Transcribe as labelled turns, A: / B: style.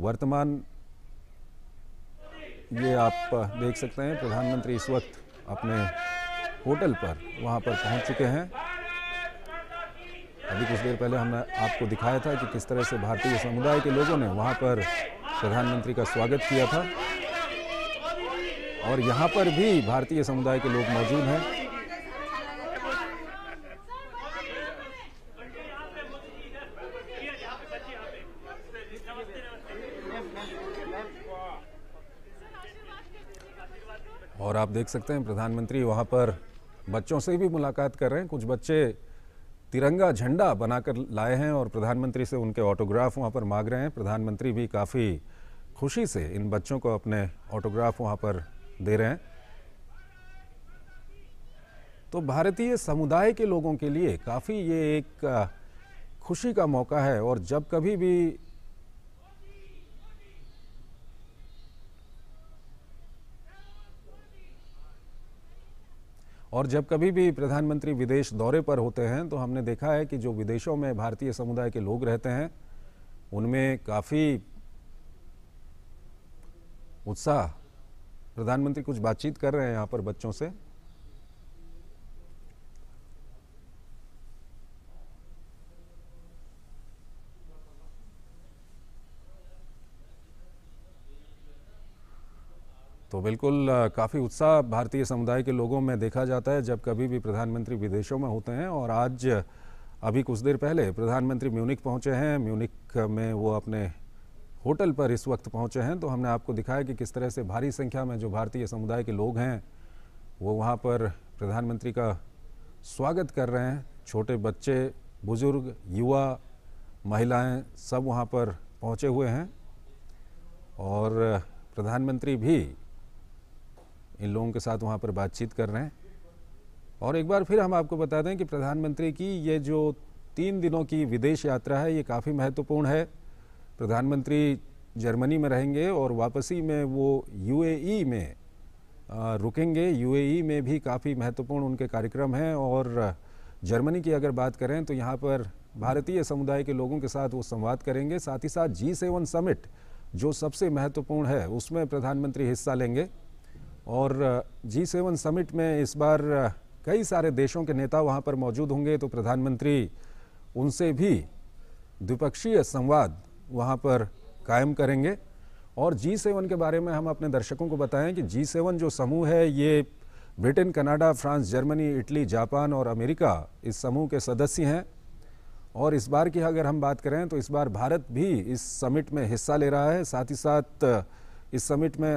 A: वर्तमान ये आप देख सकते हैं प्रधानमंत्री इस वक्त अपने होटल पर वहाँ पर पहुँच चुके हैं अभी कुछ देर पहले हमने आपको दिखाया था कि किस तरह से भारतीय समुदाय के लोगों ने वहाँ पर प्रधानमंत्री का स्वागत किया था और यहाँ पर भी भारतीय समुदाय के लोग मौजूद हैं और आप देख सकते हैं प्रधानमंत्री वहाँ पर बच्चों से भी मुलाकात कर रहे हैं कुछ बच्चे तिरंगा झंडा बनाकर लाए हैं और प्रधानमंत्री से उनके ऑटोग्राफ वहाँ पर मांग रहे हैं प्रधानमंत्री भी काफ़ी खुशी से इन बच्चों को अपने ऑटोग्राफ वहाँ पर दे रहे हैं तो भारतीय समुदाय के लोगों के लिए काफ़ी ये एक खुशी का मौका है और जब कभी भी और जब कभी भी प्रधानमंत्री विदेश दौरे पर होते हैं तो हमने देखा है कि जो विदेशों में भारतीय समुदाय के लोग रहते हैं उनमें काफ़ी उत्साह प्रधानमंत्री कुछ बातचीत कर रहे हैं यहाँ पर बच्चों से तो बिल्कुल काफ़ी उत्साह भारतीय समुदाय के लोगों में देखा जाता है जब कभी भी प्रधानमंत्री विदेशों में होते हैं और आज अभी कुछ देर पहले प्रधानमंत्री म्यूनिक पहुंचे हैं म्यूनिक में वो अपने होटल पर इस वक्त पहुंचे हैं तो हमने आपको दिखाया कि किस तरह से भारी संख्या में जो भारतीय समुदाय के लोग हैं वो वहाँ पर प्रधानमंत्री का स्वागत कर रहे हैं छोटे बच्चे बुजुर्ग युवा महिलाएं सब वहाँ पर पहुँचे हुए हैं और प्रधानमंत्री भी इन लोगों के साथ वहाँ पर बातचीत कर रहे हैं और एक बार फिर हम आपको बता दें कि प्रधानमंत्री की ये जो तीन दिनों की विदेश यात्रा है ये काफ़ी महत्वपूर्ण है प्रधानमंत्री जर्मनी में रहेंगे और वापसी में वो यूएई में रुकेंगे यूएई में भी काफ़ी महत्वपूर्ण उनके कार्यक्रम हैं और जर्मनी की अगर बात करें तो यहाँ पर भारतीय समुदाय के लोगों के साथ वो संवाद करेंगे साथ ही साथ जी सेवन समिट जो सबसे महत्वपूर्ण है उसमें प्रधानमंत्री हिस्सा लेंगे और जी सेवन समिट में इस बार कई सारे देशों के नेता वहां पर मौजूद होंगे तो प्रधानमंत्री उनसे भी द्विपक्षीय संवाद वहां पर कायम करेंगे और जी सेवन के बारे में हम अपने दर्शकों को बताएं कि जी सेवन जो समूह है ये Britain Canada France Germany Italy Japan और अमेरिका इस समूह के सदस्य हैं और इस बार की अगर हम बात करें तो इस बार भारत भी इस समिट में हिस्सा ले रहा है साथ ही साथ इस समिट में